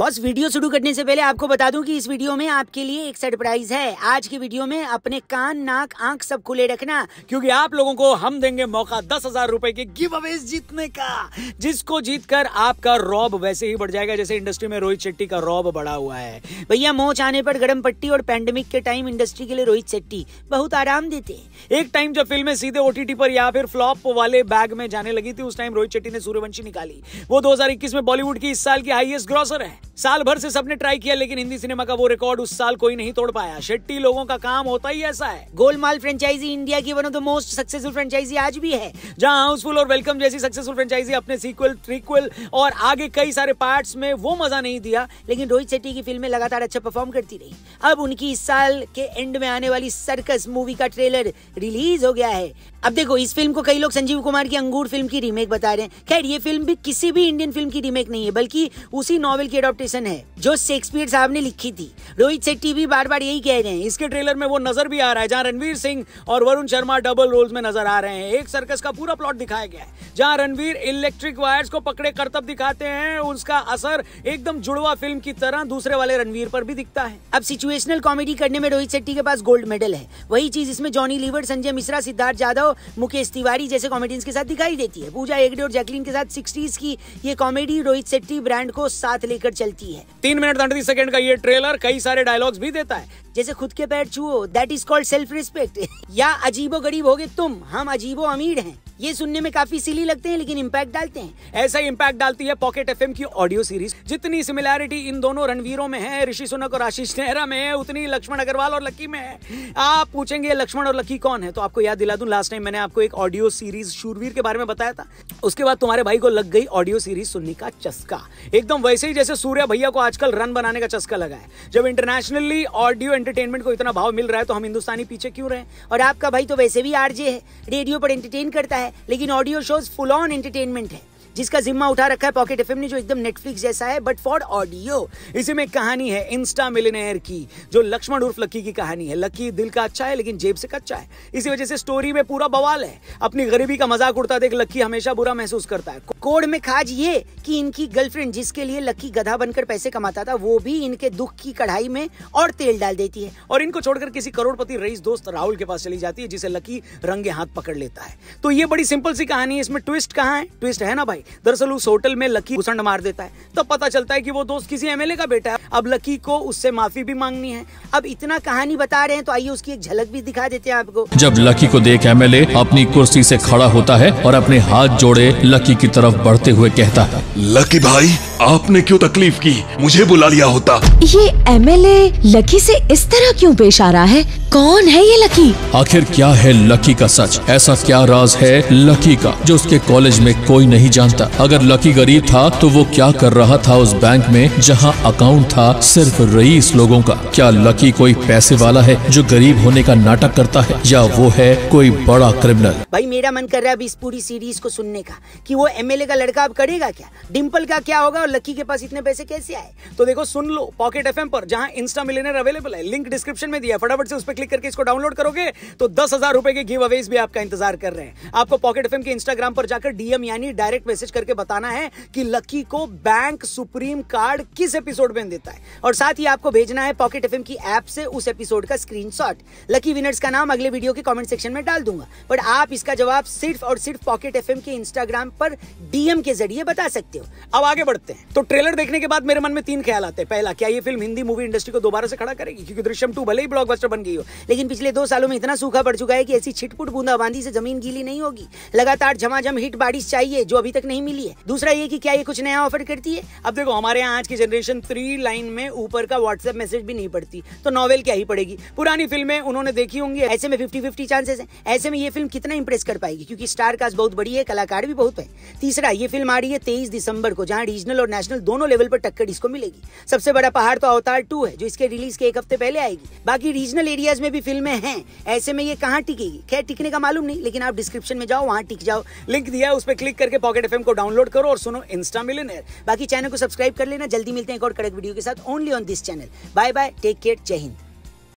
boss video शुरू करने से पहले आपको बता दूं कि इस वीडियो में आपके लिए एक सरप्राइज है आज की वीडियो में अपने कान नाक आंख सब खुले रखना क्योंकि आप लोगों को हम देंगे मौका दस हजार रूपए के गिव अवे जीतने का जिसको जीतकर आपका रॉब वैसे ही बढ़ जाएगा जैसे इंडस्ट्री में रोहित शेट्टी का रॉब बढ़ा हुआ है भैया मोच आने पर गर्म पट्टी और पैंडेमिक के टाइम इंडस्ट्री के लिए रोहित शेट्टी बहुत आराम देते एक टाइम जब फिल्में सीधे ओटीटी पर या फिर फ्लॉप वाले बैग में जाने लगी थी उस टाइम रोहित शेट्टी ने सूर्यवंशी निकाली वो दो में बॉलीवुड की इस साल की हाइएस्ट ग्रॉसर है साल भर से सबने ट्राई किया लेकिन हिंदी सिनेमा का वो रिकॉर्ड उस साल कोई नहीं तोड़ पाया शेट्टी लोगों का काम होता ही ऐसा है गोलमाल फ्रेंचाइजी इंडिया की one of the most successful franchise आज भी है जहां हाउसफुल और वेलकम जैसी सक्सेसफुल फ्रेंचाइजी अपने सीक्वल ट्रिक्वल और आगे कई सारे पार्ट में वो मजा नहीं दिया लेकिन रोहित शेट्टी की फिल्में लगातार अच्छा परफॉर्म करती रही अब उनकी इस साल के एंड में आने वाली सर्कस मूवी का ट्रेलर रिलीज हो गया है अब देखो इस फिल्म को कई लोग संजीव कुमार की अंगूर फिल्म की रीमेक बता रहे हैं खैर ये फिल्म भी किसी भी इंडियन फिल्म की रीमेक नहीं है बल्कि उसी नॉवल की एडोप्टेशन है जो शेक्सपियर साहब ने लिखी थी रोहित शेट्टी भी बार बार यही कह रहे हैं इसके ट्रेलर में वो नजर भी आ रहा है जहाँ रणवीर सिंह और वरुण शर्मा डबल रोल्स में नजर आ रहे हैं एक सर्कस का पूरा प्लॉट दिखाया गया है जहां रणवीर इलेक्ट्रिक वायर्स को पकड़े करतब दिखाते हैं उसका असर एकदम जुड़वा फिल्म की तरह दूसरे वाले रणवीर पर भी दिखता है अब सिचुएशनल कॉमेडी करने में रोहित शेट्टी के पास गोल्ड मेडल है वही चीज इसमें जॉनी लीवर संजय मिश्रा सिद्धार्थ यादव मुकेश तिवारी जैसे कॉमेडियंस के साथ दिखाई देती है पूजा एगडे और जैकलीन के साथ सिक्सटीज की ये कॉमेडी रोहित शेट्टी ब्रांड को साथ लेकर चलती है तीन मिनट अड़तीस सेकंड का ये ट्रेलर कई सारे डायलॉग्स भी देता है जैसे खुद के पैर छुओ that is called self respect या अजीबो गरीब गए तुम हम अजीबो अमीर हैं ये सुनने में काफी सिली लगते हैं लेकिन इम्पैक्ट डालते हैं ऐसा ही इम्पैक्ट डालती है पॉकेट एफ की ऑडियो सीरीज जितनी सिमिलैरिटी इन दोनों रणवीरों में है ऋषि सुनक और आशीष नेहरा में है उतनी लक्ष्मण अग्रवाल और लक्की में है आप पूछेंगे लक्ष्मण और लक्की कौन है तो आपको याद दिला दूं लास्ट टाइम मैंने आपको एक ऑडियो सीरीज शूरवीर के बारे में बताया था उसके बाद तुम्हारे भाई को लग गई ऑडियो सीरीज सुनने का चस्का एकदम वैसे ही जैसे सूर्य भैया को आजकल रन बनाने का चस्का लगा है जब इंटरनेशनली ऑडियो एंटरटेनमेंट को इतना भाव मिल रहा है तो हम हिंदुस्तानी पीछे क्यों रहे और आपका भाई तो वैसे भी आरजे है रेडियो पर एंटरटेन करता है लेकिन audio shows full on entertainment है जिसका जिम्मा उठा रखा है पॉकेट एफ ने जो एकदम नेटफ्लिक्स जैसा है बट फॉर ऑडियो इसी में कहानी है इंस्टा मिलनेर की जो लक्ष्मण उर्फ लक्की की कहानी है लक्की दिल का अच्छा है लेकिन जेब से कच्चा है इसी वजह से स्टोरी में पूरा बवाल है अपनी गरीबी का मजाक उड़ता देख लक्की हमेशा बुरा महसूस करता है कोड में खाज ये की इनकी गर्लफ्रेंड जिसके लिए लक्की गधा बनकर पैसे कमाता था वो भी इनके दुख की कढ़ाई में और तेल डाल देती है और इनको छोड़कर किसी करोड़पति रईस दोस्त राहुल के पास चली जाती है जिसे लकी रंगे हाथ पकड़ लेता है तो ये बड़ी सिंपल सी कहानी है इसमें ट्विस्ट कहाँ है ट्विस्ट है ना भाई दरअसल उस होटल में लकी घुसंड मार देता है तब तो पता चलता है कि वो दोस्त किसी एमएलए का बेटा है अब लकी को उससे माफी भी मांगनी है अब इतना कहानी बता रहे हैं तो आइए उसकी एक झलक भी दिखा देते हैं आपको जब लकी को देख एमएलए अपनी कुर्सी से खड़ा होता है और अपने हाथ जोड़े लकी की तरफ बढ़ते हुए कहता है लकी भाई आपने क्यों तकलीफ की मुझे बुला लिया होता ये एमएलए लकी से इस तरह क्यों पेश आ रहा है कौन है ये लकी आखिर क्या है लकी का सच ऐसा क्या राज है लकी का जो उसके कॉलेज में कोई नहीं जानता अगर लकी गरीब था तो वो क्या कर रहा था उस बैंक में जहाँ अकाउंट था सिर्फ रईस लोगों का क्या लकी कोई पैसे वाला है जो गरीब होने का नाटक करता है या वो है कोई बड़ा क्रिमिनल भाई मेरा मन कर रहा है अभी इस पूरी सीरीज को सुनने का कि वो एमएलए का लड़का अब करेगा क्या डिम्पल का क्या होगा लकी के पास इतने पैसे कैसे आए तो देखो सुन लो पॉकेट एफ पर जहां इंस्टा मिलेनर अवेलेबल है लिंक डिस्क्रिप्शन में दिया फटाफट से उस पर क्लिक करके इसको डाउनलोड करोगे तो दस हजार रुपए के गिव अवेज भी आपका इंतजार कर रहे हैं आपको पॉकेट एफ के इंस्टाग्राम पर जाकर डीएम यानी डायरेक्ट मैसेज करके बताना है कि लकी को बैंक सुप्रीम कार्ड किस एपिसोड में देता है और साथ ही आपको भेजना है पॉकेट एफ की ऐप से उस एपिसोड का स्क्रीन लकी विनर्स का नाम अगले वीडियो के कॉमेंट सेक्शन में डाल दूंगा बट आप इसका जवाब सिर्फ और सिर्फ पॉकेट एफ के इंस्टाग्राम पर डीएम के जरिए बता सकते हो अब आगे बढ़ते हैं तो ट्रेलर देखने के बाद मेरे मन में तीन ख्याल आते हैं पहला क्या ये फिल्म हिंदी मूवी इंडस्ट्री को दोबारा से खड़ा करेगी क्योंकि दृश्यम टू भले ही ब्लॉकबस्टर बन गई हो लेकिन पिछले दो सालों में इतना सूखा पड़ चुका है कि ऐसी छिटपुट बूंदाबांदी से जमीन गीली नहीं होगी लगातार झमाझम हिट बारिश चाहिए जो अभी तक नहीं मिली है दूसरा ये की क्या ये कुछ नया ऑफर करती है अब देखो हमारे यहाँ आज की जनरेशन थ्री लाइन में ऊपर का व्हाट्सएप मैसेज भी नहीं पड़ती तो नॉवल क्या ही पड़ेगी पुरानी फिल्में उन्होंने देखी होंगी ऐसे में फिफ्टी फिफ्टी चांसेस है ऐसे में ये फिल्म कितना इंप्रेस कर पाएगी क्योंकि स्टार कास्ट बहुत बड़ी है कलाकार भी बहुत है तीसरा ये फिल्म आ रही है तेईस दिसंबर को जहाँ रीजनल और इंटरनेशनल दोनों लेवल पर टक्कर इसको मिलेगी सबसे बड़ा पहाड़ तो अवतार टू है जो इसके रिलीज के एक हफ्ते पहले आएगी बाकी रीजनल एरियाज में भी फिल्में हैं ऐसे में ये कहाँ टिकेगी खैर टिकने का मालूम नहीं लेकिन आप डिस्क्रिप्शन में जाओ वहाँ टिक जाओ लिंक दिया है उस पर क्लिक करके पॉकेट एफ को डाउनलोड करो और सुनो इंस्टा मिलनर बाकी चैनल को सब्सक्राइब कर लेना जल्दी मिलते हैं एक और कड़क वीडियो के साथ only on this channel bye bye take care जय हिंद